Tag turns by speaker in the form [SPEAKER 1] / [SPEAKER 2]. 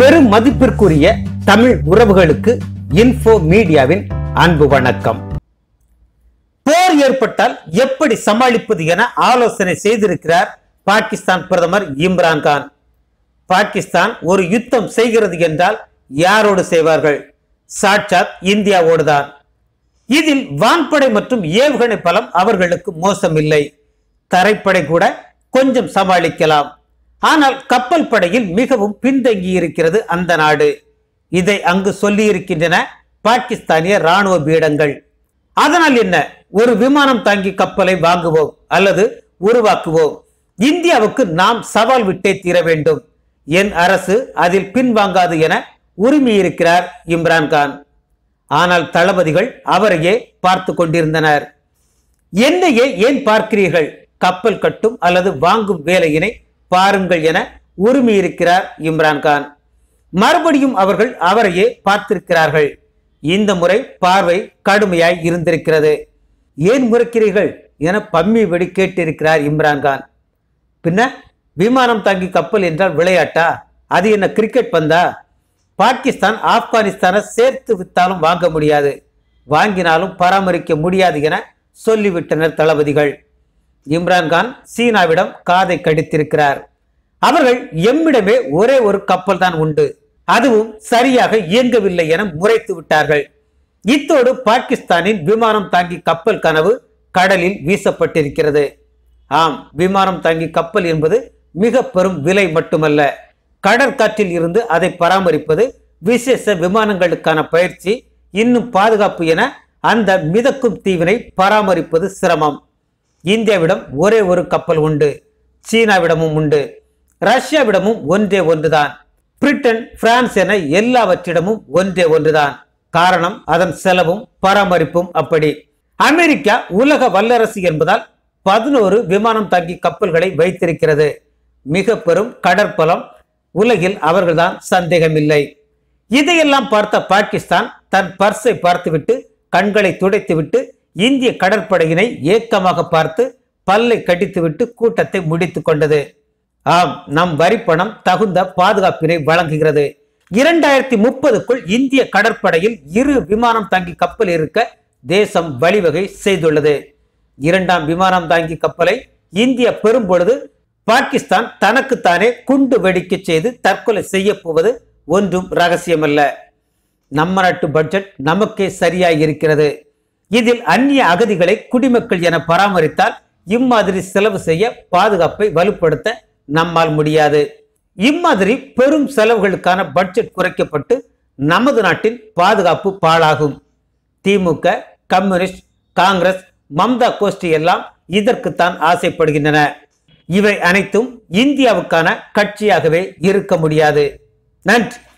[SPEAKER 1] பெரும் மதிப்பிற்குரிய தமிழ் உறவுகளுக்கு இன்ஃபோ மீடியாவின் அன்பு வணக்கம் போர் ஏற்பட்டால் எப்படி சமாளிப்பது என ஆலோசனை செய்திருக்கிறார் பாகிஸ்தான் பிரதமர் இம்ரான்கான் பாகிஸ்தான் ஒரு யுத்தம் செய்கிறது என்றால் யாரோடு செய்வார்கள் சாட்சாத் இந்தியாவோடு தான் இதில் வான்படை மற்றும் ஏவுகணை பலம் அவர்களுக்கு மோசமில்லை தரைப்படை கூட கொஞ்சம் சமாளிக்கலாம் ஆனால் கப்பல் படையில் மிகவும் பின்தங்கி இருக்கிறது அந்த நாடு இதை அங்கு சொல்லியிருக்கின்றன பாகிஸ்தானிய ராணுவ பீடங்கள் அதனால் என்ன ஒரு விமானம் தாங்கி கப்பலை வாங்குவோம் அல்லது உருவாக்குவோம் இந்தியாவுக்கு நாம் சவால் விட்டே தீர வேண்டும் என் அரசு அதில் பின்வாங்காது என உரிமையிருக்கிறார் இம்ரான்கான் ஆனால் தளபதிகள் அவரையே பார்த்து கொண்டிருந்தனர் என்னையே ஏன் பார்க்கிறீர்கள் கப்பல் கட்டும் அல்லது வாங்கும் வேலையினை பாருங்கள் என உரிமை இருக்கிறார் இம்ரான்கான் மறுபடியும் அவர்கள் அவரையே பார்த்திருக்கிறார்கள் இந்த முறை பார்வை கடுமையாய் இருந்திருக்கிறது ஏன் முறைக்கிறீர்கள் என பம்மி வெடி கேட்டிருக்கிறார் இம்ரான்கான் பின்ன விமானம் தாங்கி கப்பல் என்றால் விளையாட்டா அது என்ன கிரிக்கெட் பந்தா பாகிஸ்தான் ஆப்கானிஸ்தானை சேர்த்து வித்தாலும் வாங்க முடியாது வாங்கினாலும் பராமரிக்க முடியாது என சொல்லிவிட்டனர் தளபதிகள் இம்ரான்கான் சீனாவிடம் காதை கடித்திருக்கிறார் அவர்கள் எம்மிடமே ஒரே ஒரு கப்பல் தான் உண்டு அதுவும் சரியாக இயங்கவில்லை என முறைத்து விட்டார்கள் இத்தோடு பாகிஸ்தானின் விமானம் தாங்கி கப்பல் கனவு கடலில் வீசப்பட்டிருக்கிறது ஆம் விமானம் தாங்கி கப்பல் என்பது மிக பெரும் விலை மட்டுமல்ல கடற்காற்றில் இருந்து அதை பராமரிப்பது விசேஷ விமானங்களுக்கான பயிற்சி இன்னும் பாதுகாப்பு என அந்த மிதக்கும் தீவினை பராமரிப்பது சிரமம் இந்தியாவிடம் ஒரே ஒரு கப்பல் உண்டு சீனாவிடமும் உண்டு ரஷ்யாவிடமும் ஒன்றே ஒன்றுதான் பிரிட்டன் பிரான்ஸ் என எல்லாவற்றிடமும் ஒன்றே ஒன்றுதான் காரணம் அதன் செலவும் பராமரிப்பும் அப்படி அமெரிக்கா உலக வல்லரசு என்பதால் பதினோரு விமானம் தங்கி கப்பல்களை வைத்திருக்கிறது மிக பெரும் கடற்பலம் உலகில் அவர்கள்தான் சந்தேகமில்லை இதையெல்லாம் பார்த்த பாகிஸ்தான் தன் பர்ஸை பார்த்துவிட்டு கண்களை துடைத்துவிட்டு இந்திய கடற்படையினை ஏக்கமாக பார்த்து பல்லை கடித்துவிட்டு கூட்டத்தை முடித்து கொண்டது ஆம் நம் வரிப்பணம் தகுந்த பாதுகாப்பினை வழங்குகிறது இரண்டாயிரத்தி முப்பதுக்குள் இந்திய கடற்படையில் இரு விமானம் தாங்கி கப்பல் இருக்க தேசம் வழிவகை செய்துள்ளது இரண்டாம் விமானம் தாங்கி கப்பலை இந்திய பெறும்பொழுது பாகிஸ்தான் தனக்குத்தானே குண்டு வெடிக்க செய்து தற்கொலை செய்ய போவது ஒன்றும் ரகசியமல்ல நம்ம நாட்டு பட்ஜெட் நமக்கே சரியாக இருக்கிறது இதில் அந்நிய அகதிகளை குடிமக்கள் என பராமரித்தால் இம்மாதிரி செலவு செய்ய பாதுகாப்பை வலுப்படுத்த நம்மால் முடியாது இம்மாதிரி பெரும் செலவுகளுக்கான பட்ஜெட் குறைக்கப்பட்டு நமது நாட்டின் பாதுகாப்பு பாழாகும் திமுக கம்யூனிஸ்ட் காங்கிரஸ் மம்தா கோஷ்டி எல்லாம் இதற்குத்தான் ஆசைப்படுகின்றன இவை அனைத்தும் இந்தியாவுக்கான கட்சியாகவே இருக்க முடியாது நன்றி